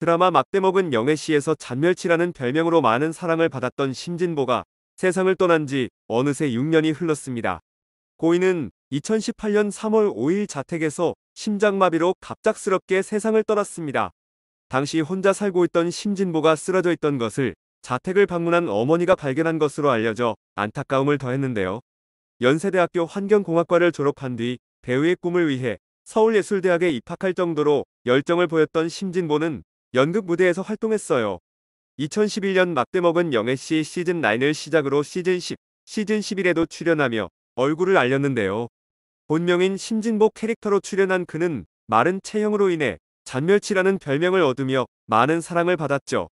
드라마 막대먹은 영애씨에서 잔멸치라는 별명으로 많은 사랑을 받았던 심진보가 세상을 떠난 지 어느새 6년이 흘렀습니다. 고인은 2018년 3월 5일 자택에서 심장마비로 갑작스럽게 세상을 떠났습니다. 당시 혼자 살고 있던 심진보가 쓰러져 있던 것을 자택을 방문한 어머니가 발견한 것으로 알려져 안타까움을 더했는데요. 연세대학교 환경공학과를 졸업한 뒤 배우의 꿈을 위해 서울예술대학에 입학할 정도로 열정을 보였던 심진보는 연극 무대에서 활동했어요. 2011년 막대먹은 영애씨 시즌9을 시작으로 시즌10, 시즌11에도 출연하며 얼굴을 알렸는데요. 본명인 심진복 캐릭터로 출연한 그는 마른 체형으로 인해 잔멸치라는 별명을 얻으며 많은 사랑을 받았죠.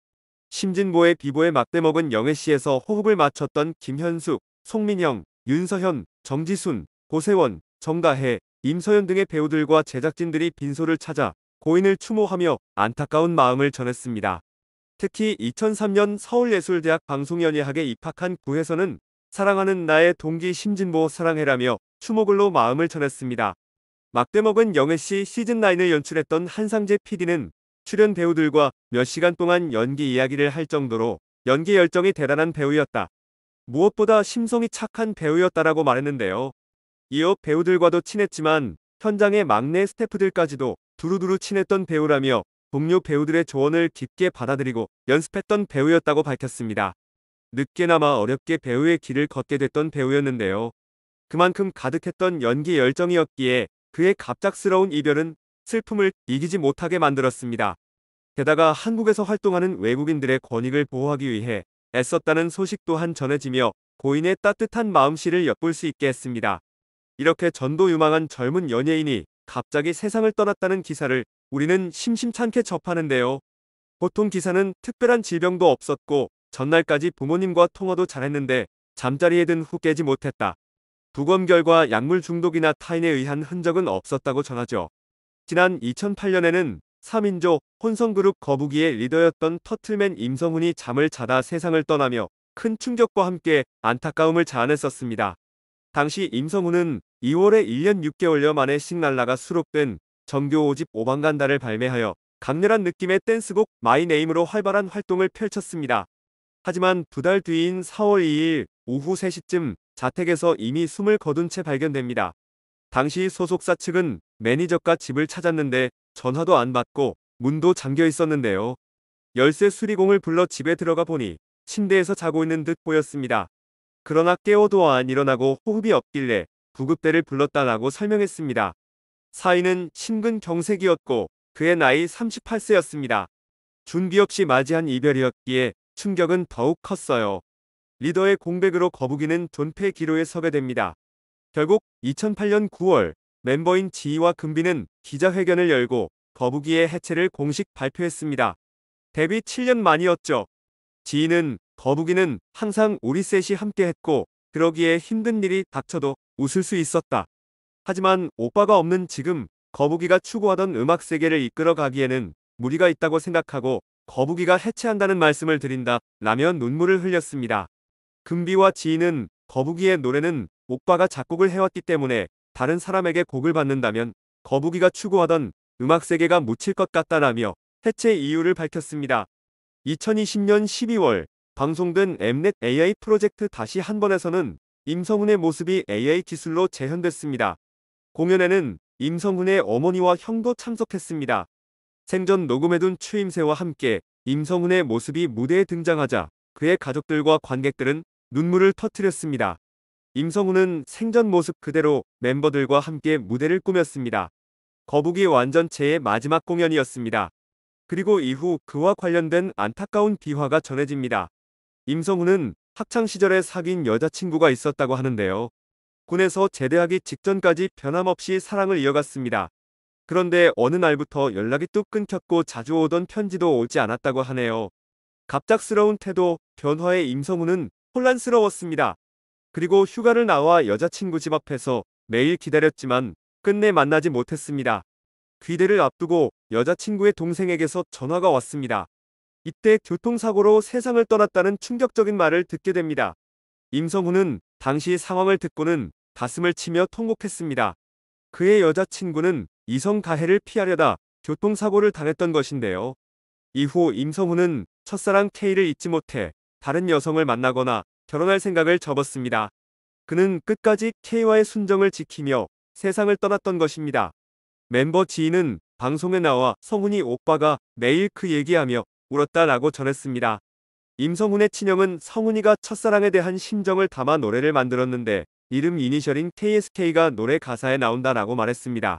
심진보의 비보에 맞대먹은 영애씨에서 호흡을 맞췄던 김현숙, 송민영, 윤서현, 정지순, 고세원, 정가혜 임서연 등의 배우들과 제작진들이 빈소를 찾아 고인을 추모하며 안타까운 마음을 전했습니다. 특히 2003년 서울예술대학 방송연예학에 입학한 구혜선은 사랑하는 나의 동기 심진보 사랑해라며 추모글로 마음을 전했습니다. 막대먹은 영애씨 시즌9을 연출했던 한상재 PD는 출연 배우들과 몇 시간 동안 연기 이야기를 할 정도로 연기 열정이 대단한 배우였다. 무엇보다 심성이 착한 배우였다라고 말했는데요. 이어 배우들과도 친했지만 현장의 막내 스태프들까지도 두루두루 친했던 배우라며 동료 배우들의 조언을 깊게 받아들이고 연습했던 배우였다고 밝혔습니다. 늦게나마 어렵게 배우의 길을 걷게 됐던 배우였는데요. 그만큼 가득했던 연기 열정이었기에 그의 갑작스러운 이별은 슬픔을 이기지 못하게 만들었습니다. 게다가 한국에서 활동하는 외국인들의 권익을 보호하기 위해 애썼다는 소식 또한 전해지며 고인의 따뜻한 마음씨를 엿볼 수 있게 했습니다. 이렇게 전도 유망한 젊은 연예인이 갑자기 세상을 떠났다는 기사를 우리는 심심찮게 접하는데요. 보통 기사는 특별한 질병도 없었고 전날까지 부모님과 통화도 잘했는데 잠자리에 든 후 깨지 못했다. 부검 결과 약물 중독이나 타인에 의한 흔적은 없었다고 전하죠. 지난 2008년에는 3인조 혼성그룹 거북이의 리더였던 터틀맨 임성훈이 잠을 자다 세상을 떠나며 큰 충격과 함께 안타까움을 자아냈었습니다. 당시 임성우는 2월에 1년 6개월여 만에 신랄라가 수록된 정교 오집 오방간다를 발매하여 강렬한 느낌의 댄스곡 마이네임으로 활발한 활동을 펼쳤습니다. 하지만 두 달 뒤인 4월 2일 오후 3시쯤 자택에서 이미 숨을 거둔 채 발견됩니다. 당시 소속사 측은 매니저가 집을 찾았는데 전화도 안 받고 문도 잠겨 있었는데요. 열쇠 수리공을 불러 집에 들어가 보니 침대에서 자고 있는 듯 보였습니다. 그러나 깨워도 안 일어나고 호흡이 없길래 구급대를 불렀다라고 설명했습니다. 사인은 심근경색이었고 그의 나이 38세였습니다. 준비 없이 맞이한 이별이었기에 충격은 더욱 컸어요. 리더의 공백으로 거북이는 존폐 기로에 서게 됩니다. 결국 2008년 9월 멤버인 지희와 금비는 기자회견을 열고 거북이의 해체를 공식 발표했습니다. 데뷔 7년 만이었죠. 지희는 거북이는 항상 우리 셋이 함께했고 그러기에 힘든 일이 닥쳐도 웃을 수 있었다. 하지만 오빠가 없는 지금 거북이가 추구하던 음악 세계를 이끌어가기에는 무리가 있다고 생각하고 거북이가 해체한다는 말씀을 드린다 라며 눈물을 흘렸습니다. 금비와 지인은 거북이의 노래는 오빠가 작곡을 해왔기 때문에 다른 사람에게 곡을 받는다면 거북이가 추구하던 음악 세계가 묻힐 것 같다라며 해체 이유를 밝혔습니다. 2020년 12월 방송된 엠넷 AI 프로젝트 다시 한 번에서는 임성훈의 모습이 AI 기술로 재현됐습니다. 공연에는 임성훈의 어머니와 형도 참석했습니다. 생전 녹음해둔 추임새와 함께 임성훈의 모습이 무대에 등장하자 그의 가족들과 관객들은 눈물을 터뜨렸습니다. 임성훈은 생전 모습 그대로 멤버들과 함께 무대를 꾸몄습니다. 거북이 완전체의 마지막 공연이었습니다. 그리고 이후 그와 관련된 안타까운 비화가 전해집니다. 임성훈은 학창시절에 사귄 여자친구가 있었다고 하는데요. 군에서 제대하기 직전까지 변함없이 사랑을 이어갔습니다. 그런데 어느 날부터 연락이 뚝 끊겼고 자주 오던 편지도 오지 않았다고 하네요. 갑작스러운 태도, 변화에 임성훈은 혼란스러웠습니다. 그리고 휴가를 나와 여자친구 집 앞에서 매일 기다렸지만 끝내 만나지 못했습니다. 귀대를 앞두고 여자친구의 동생에게서 전화가 왔습니다. 이때 교통사고로 세상을 떠났다는 충격적인 말을 듣게 됩니다. 임성훈은 당시 상황을 듣고는 가슴을 치며 통곡했습니다. 그의 여자친구는 이성 가해를 피하려다 교통사고를 당했던 것인데요. 이후 임성훈은 첫사랑 K를 잊지 못해 다른 여성을 만나거나 결혼할 생각을 접었습니다. 그는 끝까지 K와의 순정을 지키며 세상을 떠났던 것입니다. 멤버 지인은 방송에 나와 성훈이 오빠가 매일 그 얘기하며 울었다라고 전했습니다. 임성훈의 친형은 성훈이가 첫사랑에 대한 심정을 담아 노래를 만들었는데 이름 이니셜인 KSK가 노래 가사에 나온다라고 말했습니다.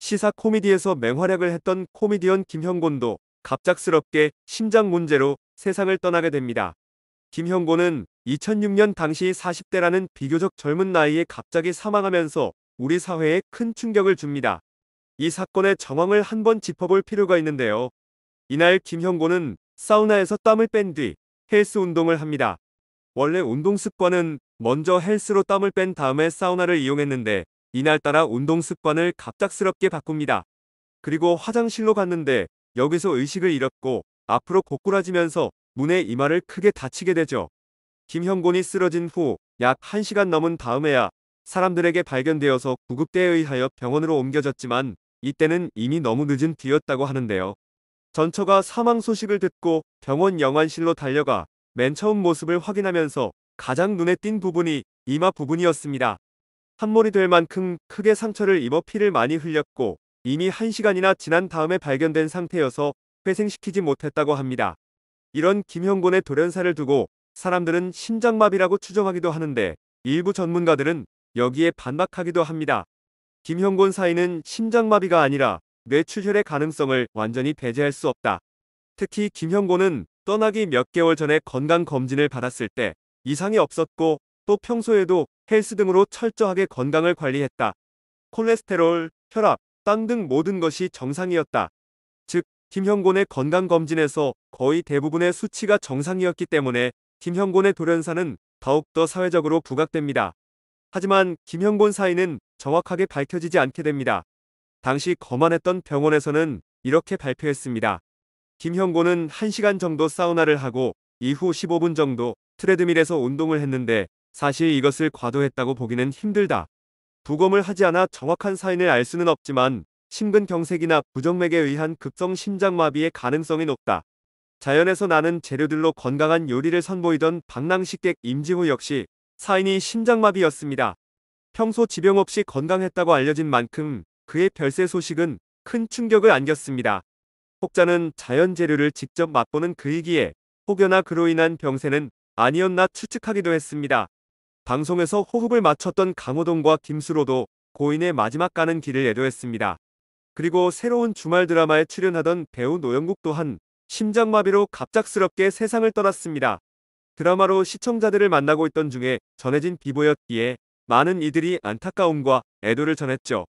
시사 코미디에서 맹활약을 했던 코미디언 김형곤도 갑작스럽게 심장 문제로 세상을 떠나게 됩니다. 김형곤은 2006년 당시 40대라는 비교적 젊은 나이에 갑자기 사망하면서 우리 사회에 큰 충격을 줍니다. 이 사건의 정황을 한번 짚어볼 필요가 있는데요. 이날 김형곤은 사우나에서 땀을 뺀 뒤 헬스 운동을 합니다. 원래 운동 습관은 먼저 헬스로 땀을 뺀 다음에 사우나를 이용했는데 이날따라 운동 습관을 갑작스럽게 바꿉니다. 그리고 화장실로 갔는데 여기서 의식을 잃었고 앞으로 고꾸라지면서 문에 이마를 크게 다치게 되죠. 김형곤이 쓰러진 후 약 1시간 넘은 다음에야 사람들에게 발견되어서 구급대에 의하여 병원으로 옮겨졌지만 이때는 이미 너무 늦은 뒤였다고 하는데요. 전처가 사망 소식을 듣고 병원 영안실로 달려가 맨 처음 모습을 확인하면서 가장 눈에 띈 부분이 이마 부분이었습니다. 한몰이 될 만큼 크게 상처를 입어 피를 많이 흘렸고 이미 한시간이나 지난 다음에 발견된 상태여서 회생시키지 못했다고 합니다. 이런 김형곤의 돌연사를 두고 사람들은 심장마비라고 추정하기도 하는데 일부 전문가들은 여기에 반박하기도 합니다. 김형곤 사인은 심장마비가 아니라 뇌출혈의 가능성을 완전히 배제할 수 없다. 특히 김형곤은 떠나기 몇 개월 전에 건강검진을 받았을 때 이상이 없었고 또 평소에도 헬스 등으로 철저하게 건강을 관리했다. 콜레스테롤, 혈압, 땀등 모든 것이 정상이었다. 즉, 김형곤의 건강검진에서 거의 대부분의 수치가 정상이었기 때문에 김형곤의 돌연사는 더욱더 사회적으로 부각됩니다. 하지만 김형곤 사인은 정확하게 밝혀지지 않게 됩니다. 당시 거만했던 병원에서는 이렇게 발표했습니다. 김형곤은 1시간 정도 사우나를 하고 이후 15분 정도 트레드밀에서 운동을 했는데 사실 이것을 과도했다고 보기는 힘들다. 부검을 하지 않아 정확한 사인을 알 수는 없지만 심근경색이나 부정맥에 의한 급성 심장마비의 가능성이 높다. 자연에서 나는 재료들로 건강한 요리를 선보이던 방랑식객 임지호 역시 사인이 심장마비였습니다. 평소 지병 없이 건강했다고 알려진 만큼 그의 별세 소식은 큰 충격을 안겼습니다. 혹자는 자연 재료를 직접 맛보는 그이기에 혹여나 그로 인한 병세는 아니었나 추측하기도 했습니다. 방송에서 호흡을 맞췄던 강호동과 김수로도 고인의 마지막 가는 길을 애도했습니다 그리고 새로운 주말 드라마에 출연하던 배우 노영국 또한 심장마비로 갑작스럽게 세상을 떠났습니다. 드라마로 시청자들을 만나고 있던 중에 전해진 비보였기에 많은 이들이 안타까움과 애도를 전했죠.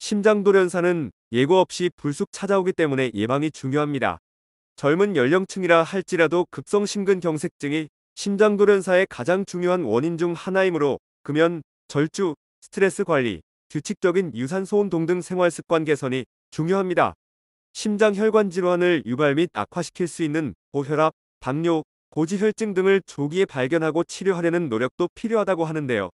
심장돌연사는 예고 없이 불쑥 찾아오기 때문에 예방이 중요합니다. 젊은 연령층이라 할지라도 급성심근경색증이 심장돌연사의 가장 중요한 원인 중 하나이므로 금연, 절주, 스트레스 관리, 규칙적인 유산소 운동 등 생활습관 개선이 중요합니다. 심장혈관 질환을 유발 및 악화시킬 수 있는 고혈압, 당뇨, 고지혈증 등을 조기에 발견하고 치료하려는 노력도 필요하다고 하는데요.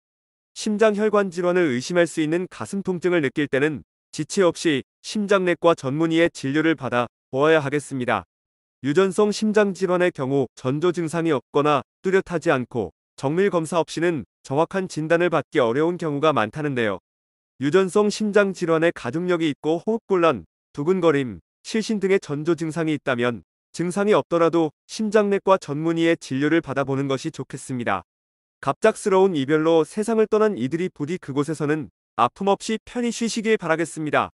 심장혈관 질환을 의심할 수 있는 가슴 통증을 느낄 때는 지체 없이 심장내과 전문의의 진료를 받아 보아야 하겠습니다. 유전성 심장질환의 경우 전조 증상이 없거나 뚜렷하지 않고 정밀 검사 없이는 정확한 진단을 받기 어려운 경우가 많다는데요. 유전성 심장질환에 가족력이 있고 호흡곤란, 두근거림, 실신 등의 전조 증상이 있다면 증상이 없더라도 심장내과 전문의의 진료를 받아보는 것이 좋겠습니다. 갑작스러운 이별로 세상을 떠난 이들이 부디 그곳에서는 아픔 없이 편히 쉬시길 바라겠습니다.